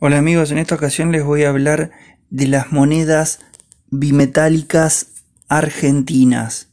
Hola amigos, en esta ocasión les voy a hablar de las monedas bimetálicas argentinas.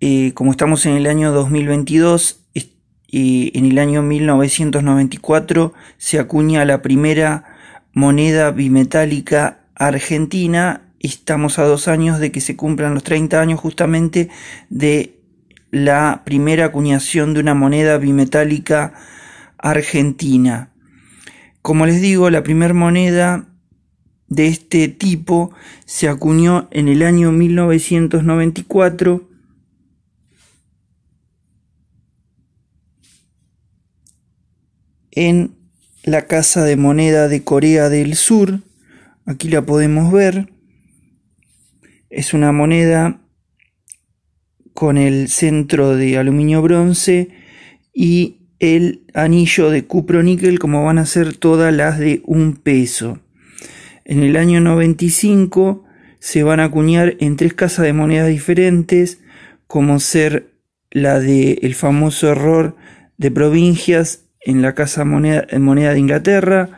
Eh, como estamos en el año 2022, eh, en el año 1994 se acuña la primera moneda bimetálica argentina. Estamos a dos años de que se cumplan los 30 años justamente de la primera acuñación de una moneda bimetálica argentina. Como les digo, la primera moneda de este tipo se acuñó en el año 1994 en la Casa de Moneda de Corea del Sur. Aquí la podemos ver. Es una moneda con el centro de aluminio bronce y el anillo de cupro-níquel como van a ser todas las de un peso. En el año 95 se van a acuñar en tres casas de monedas diferentes como ser la del el famoso error de provincias en la casa moneda, moneda de Inglaterra,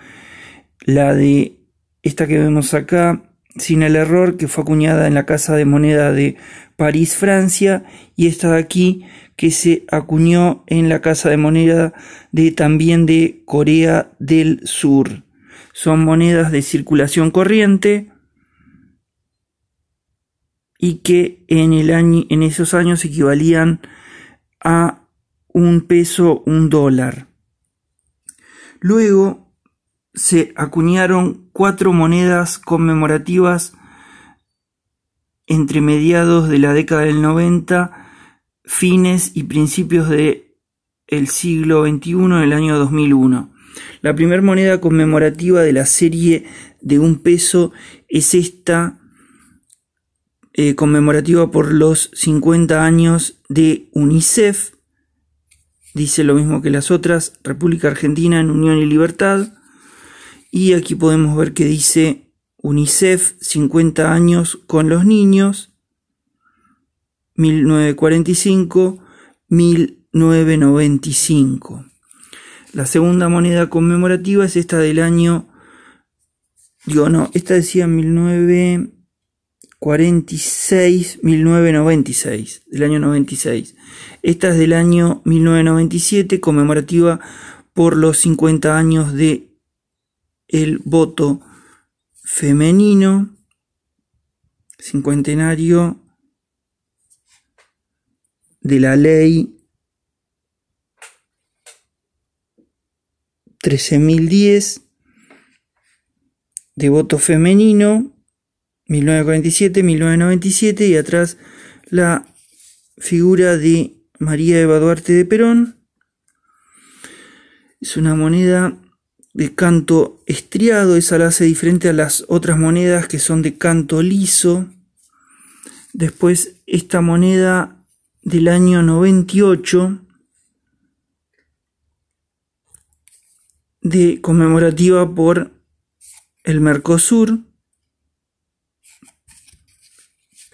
la de esta que vemos acá sin el error, que fue acuñada en la Casa de Moneda de París, Francia, y esta de aquí, que se acuñó en la Casa de Moneda de también de Corea del Sur. Son monedas de circulación corriente y que en, en esos años equivalían a un peso, un dólar. Luego, se acuñaron cuatro monedas conmemorativas entre mediados de la década del 90, fines y principios del siglo XXI, el año 2001. La primera moneda conmemorativa de la serie de un peso es esta eh, conmemorativa por los 50 años de UNICEF, dice lo mismo que las otras, República Argentina en Unión y Libertad, y aquí podemos ver que dice UNICEF 50 años con los niños, 1945-1995. La segunda moneda conmemorativa es esta del año, digo no, esta decía 1946, 1996, del año 96. Esta es del año 1997, conmemorativa por los 50 años de el voto femenino cincuentenario de la ley 13.010 de voto femenino 1947-1997 y atrás la figura de María Eva Duarte de Perón. Es una moneda de canto estriado, esa la hace diferente a las otras monedas que son de canto liso. Después esta moneda del año 98 de conmemorativa por el Mercosur.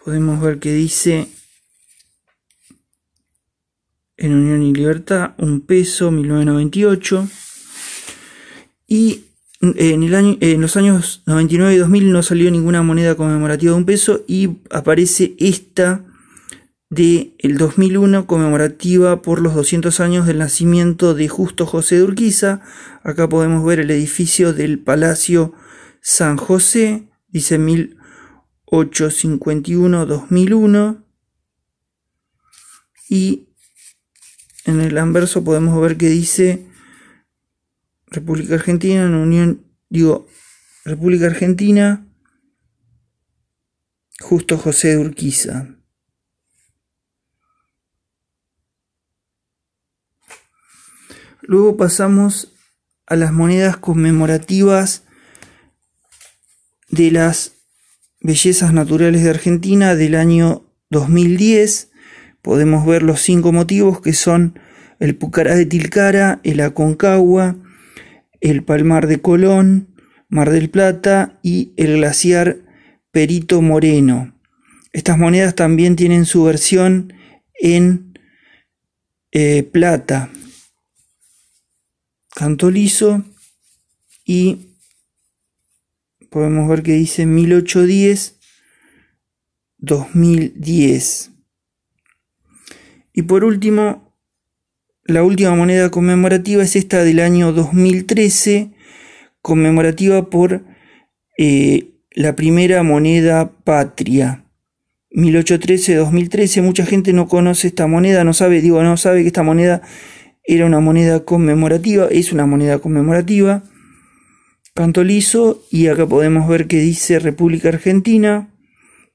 Podemos ver que dice en Unión y Libertad un peso 1998 y en, el en los años 99 y 2000 no salió ninguna moneda conmemorativa de un peso y aparece esta de 2001 conmemorativa por los 200 años del nacimiento de Justo José de Urquiza. Acá podemos ver el edificio del Palacio San José, dice 1851-2001. Y en el anverso podemos ver que dice República Argentina, en Unión, digo, República Argentina, Justo José de Urquiza. Luego pasamos a las monedas conmemorativas de las bellezas naturales de Argentina del año 2010. Podemos ver los cinco motivos que son el Pucará de Tilcara, el Aconcagua, el Palmar de Colón, Mar del Plata y el glaciar Perito Moreno. Estas monedas también tienen su versión en eh, plata, canto liso y podemos ver que dice 1810, 2010. Y por último, la última moneda conmemorativa es esta del año 2013, conmemorativa por eh, la primera moneda patria. 1813-2013, mucha gente no conoce esta moneda, no sabe, digo, no sabe que esta moneda era una moneda conmemorativa, es una moneda conmemorativa. liso y acá podemos ver que dice República Argentina,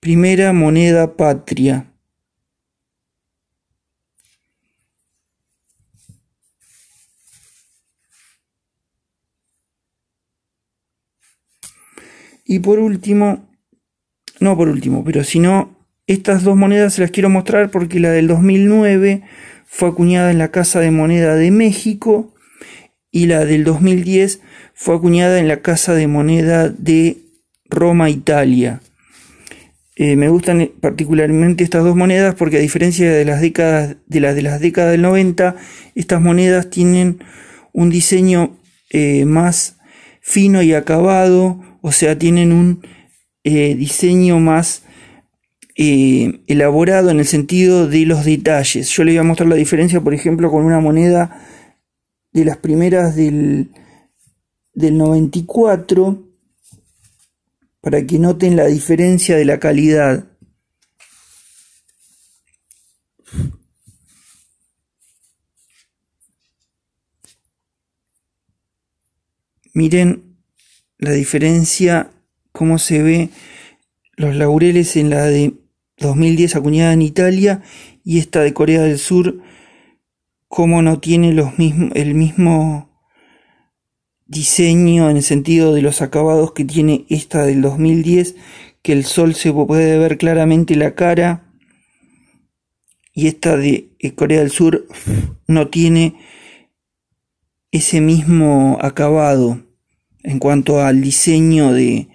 primera moneda patria. Y por último, no por último, pero si no, estas dos monedas se las quiero mostrar porque la del 2009 fue acuñada en la Casa de Moneda de México y la del 2010 fue acuñada en la Casa de Moneda de Roma, Italia. Eh, me gustan particularmente estas dos monedas porque a diferencia de las décadas de las de las décadas del 90, estas monedas tienen un diseño eh, más fino y acabado, o sea, tienen un eh, diseño más eh, elaborado en el sentido de los detalles. Yo les voy a mostrar la diferencia, por ejemplo, con una moneda de las primeras del, del 94, para que noten la diferencia de la calidad. Miren la diferencia, cómo se ve los laureles en la de 2010 acuñada en Italia y esta de Corea del Sur, cómo no tiene los el mismo diseño en el sentido de los acabados que tiene esta del 2010, que el sol se puede ver claramente la cara y esta de eh, Corea del Sur no tiene ese mismo acabado en cuanto al diseño de,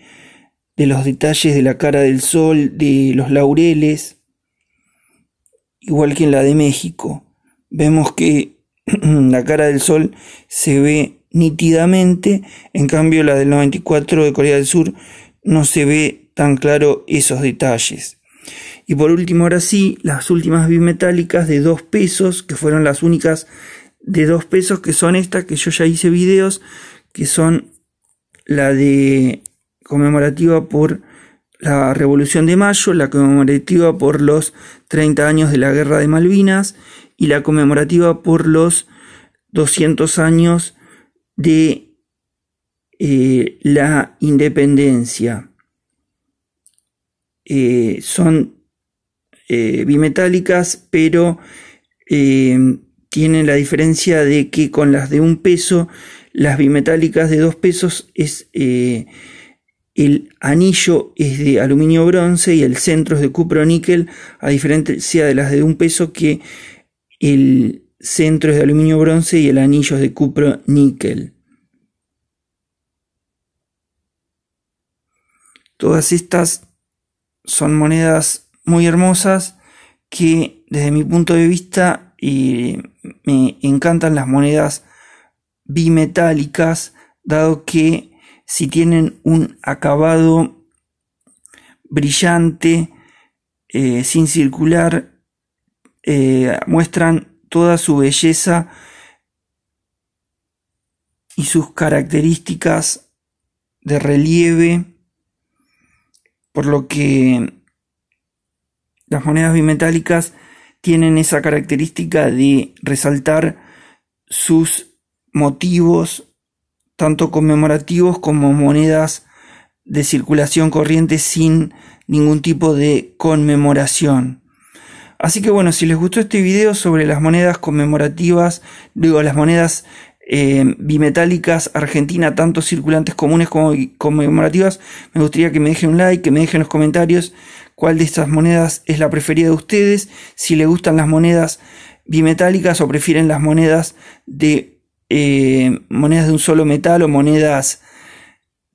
los detalles de la cara del sol, de los laureles, igual que en la de México. Vemos que la cara del sol se ve nítidamente, en cambio la del 94 de Corea del Sur no se ve tan claro esos detalles. Y por último, ahora sí, las últimas bimetálicas de 2 pesos, que fueron las únicas de 2 pesos, que son estas que yo ya hice videos, que son la de conmemorativa por la Revolución de Mayo, la conmemorativa por los 30 años de la Guerra de Malvinas y la conmemorativa por los 200 años de eh, la independencia. Eh, son eh, bimetálicas, pero tienen la diferencia de que con las de un peso, las bimetálicas de dos pesos es eh, el anillo es de aluminio bronce y el centro es de cupro níquel, a diferencia de las de un peso que el centro es de aluminio bronce y el anillo es de cupro níquel. Todas estas son monedas muy hermosas que desde mi punto de vista y me encantan las monedas bimetálicas, dado que si tienen un acabado brillante, eh, sin circular, eh, muestran toda su belleza y sus características de relieve, por lo que las monedas bimetálicas tienen esa característica de resaltar sus motivos, tanto conmemorativos como monedas de circulación corriente sin ningún tipo de conmemoración. Así que bueno, si les gustó este video sobre las monedas conmemorativas, digo, las monedas Em, bimetálicas Argentina, tanto circulantes comunes como conmemorativas. Me gustaría que me dejen un like, que me dejen los comentarios cuál de estas monedas es la preferida de ustedes, si les gustan las monedas bimetálicas o prefieren las monedas de em, monedas de un solo metal o monedas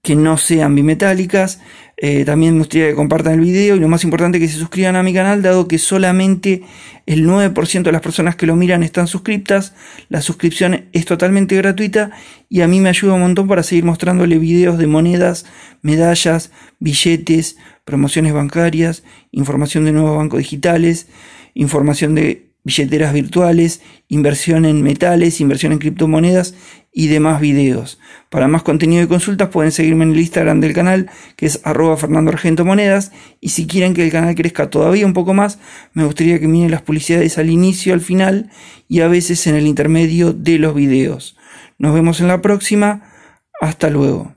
que no sean bimetálicas. Eh, también me gustaría que compartan el video y lo más importante que se suscriban a mi canal, dado que solamente el 9% de las personas que lo miran están suscriptas. La suscripción es totalmente gratuita y a mí me ayuda un montón para seguir mostrándole videos de monedas, medallas, billetes, promociones bancarias, información de nuevos bancos digitales, información de billeteras virtuales, inversión en metales, inversión en criptomonedas y demás videos. Para más contenido y consultas pueden seguirme en el Instagram del canal que es arroba Fernando Argento Monedas y si quieren que el canal crezca todavía un poco más me gustaría que miren las publicidades al inicio, al final y a veces en el intermedio de los videos. Nos vemos en la próxima. Hasta luego.